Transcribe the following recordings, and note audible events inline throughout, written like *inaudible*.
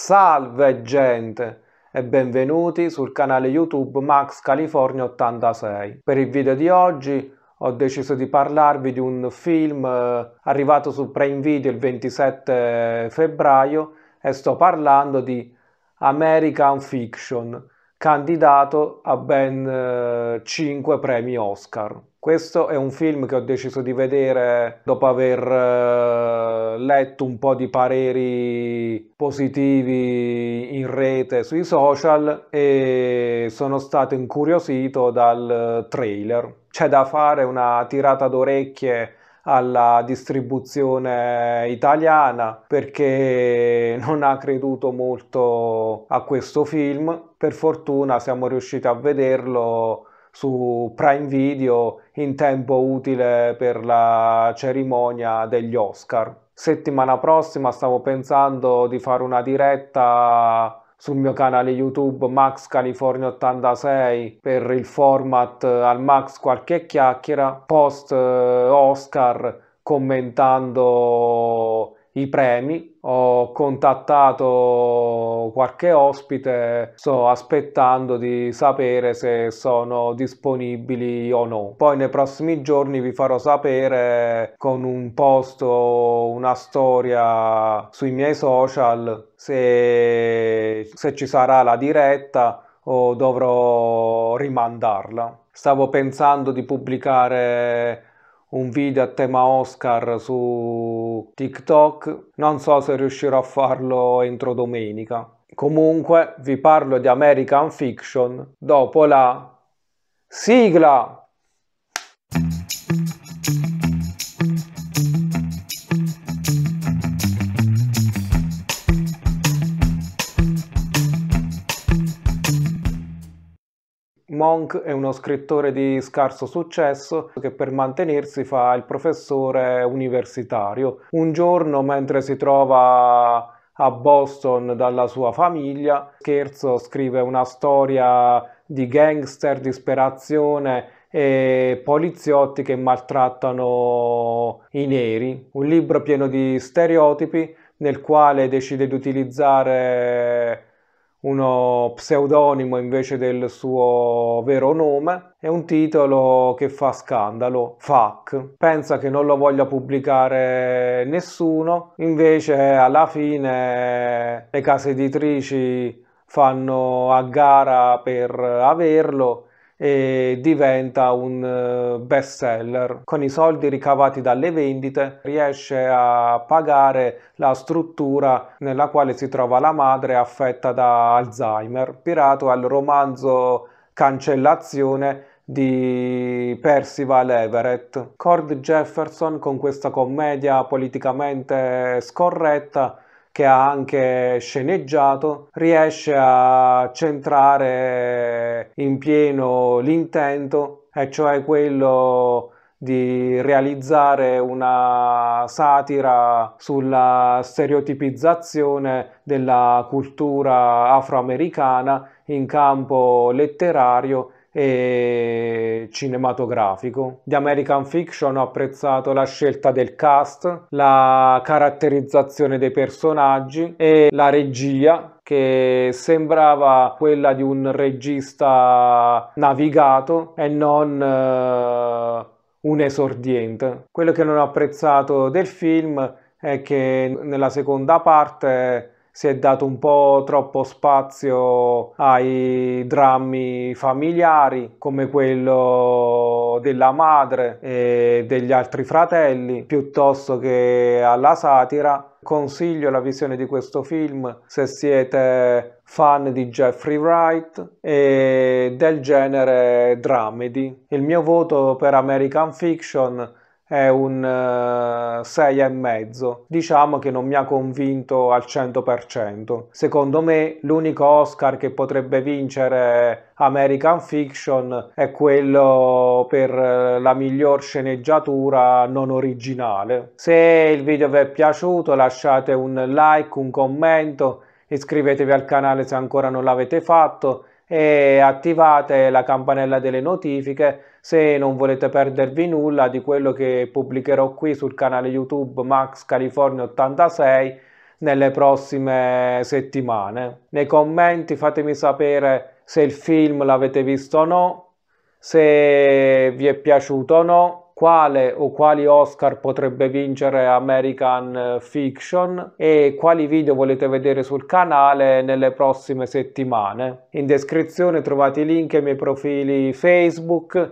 Salve gente e benvenuti sul canale YouTube Max California 86. Per il video di oggi ho deciso di parlarvi di un film eh, arrivato su Prime Video il 27 febbraio e sto parlando di American Fiction candidato a ben 5 eh, premi Oscar. Questo è un film che ho deciso di vedere dopo aver eh, letto un po' di pareri positivi in rete sui social e sono stato incuriosito dal eh, trailer. C'è da fare una tirata d'orecchie alla distribuzione italiana perché *laughs* non ha creduto molto a questo film per fortuna siamo riusciti a vederlo su Prime Video in tempo utile per la cerimonia degli Oscar. Settimana prossima stavo pensando di fare una diretta sul mio canale YouTube Max California 86 per il format al Max qualche chiacchiera post eh, Oscar commentando i premi, ho contattato qualche ospite, sto aspettando di sapere se sono disponibili o no. Poi nei prossimi giorni vi farò sapere con un post o una storia sui miei social se, se ci sarà la diretta o dovrò rimandarla. Stavo pensando di pubblicare un video a tema Oscar su TikTok, non so se riuscirò a farlo entro domenica. Comunque vi parlo di American Fiction dopo la sigla. Monk è uno scrittore di scarso successo che per mantenersi fa il professore universitario. Un giorno, mentre si trova a Boston dalla sua famiglia, scherzo, scrive una storia di gangster, disperazione e poliziotti che maltrattano i neri. Un libro pieno di stereotipi nel quale decide di utilizzare uno pseudonimo invece del suo vero nome è un titolo che fa scandalo, fuck. Pensa che non lo voglia pubblicare nessuno, invece alla fine le case editrici fanno a gara per averlo e diventa un eh, best seller. Con i soldi ricavati dalle vendite riesce a pagare la struttura nella quale si trova la madre affetta da Alzheimer, ispirato al romanzo Cancellazione di Percival Everett. Cord Jefferson con questa commedia politicamente scorretta che ha anche sceneggiato, riesce a centrare in pieno l'intento, e cioè quello di realizzare una satira sulla stereotipizzazione della cultura afroamericana in campo letterario e cinematografico. Di American Fiction ho apprezzato la scelta del cast, la caratterizzazione dei personaggi e la regia che sembrava quella di un regista navigato e non eh, un esordiente. Quello che non ho apprezzato del film è che nella seconda parte si è dato un po' troppo spazio ai drammi familiari come quello della madre e degli altri fratelli piuttosto che alla satira. Consiglio la visione di questo film se siete fan di Jeffrey Wright e del genere dramedy. Il mio voto per American Fiction è un eh, e mezzo Diciamo che non mi ha convinto al 100%. Secondo me l'unico Oscar che potrebbe vincere American Fiction è quello per eh, la miglior sceneggiatura non originale. Se il video vi è piaciuto lasciate un like, un commento, iscrivetevi al canale se ancora non l'avete fatto e attivate la campanella delle notifiche se non volete perdervi nulla di quello che pubblicherò qui sul canale YouTube Max California 86 nelle prossime settimane. Nei commenti fatemi sapere se il film l'avete visto o no, se vi è piaciuto o no quale o quali Oscar potrebbe vincere American eh, Fiction e quali video volete vedere sul canale nelle prossime settimane. In descrizione trovate i link ai miei profili Facebook,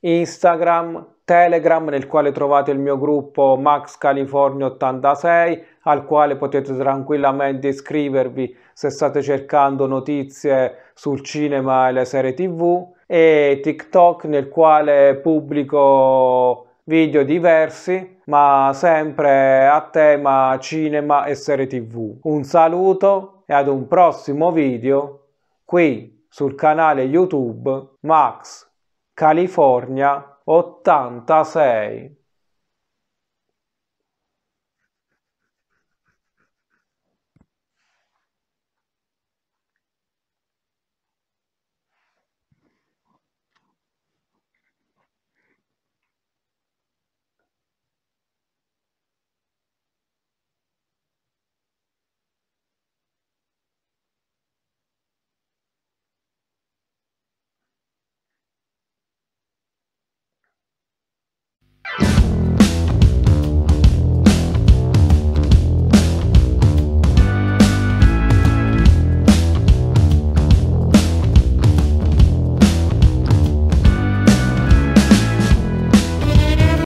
Instagram, Telegram nel quale trovate il mio gruppo Max California 86 al quale potete tranquillamente iscrivervi se state cercando notizie sul cinema e le serie tv e TikTok nel quale pubblico video diversi ma sempre a tema cinema e serie tv. Un saluto e ad un prossimo video qui sul canale YouTube Max California 86.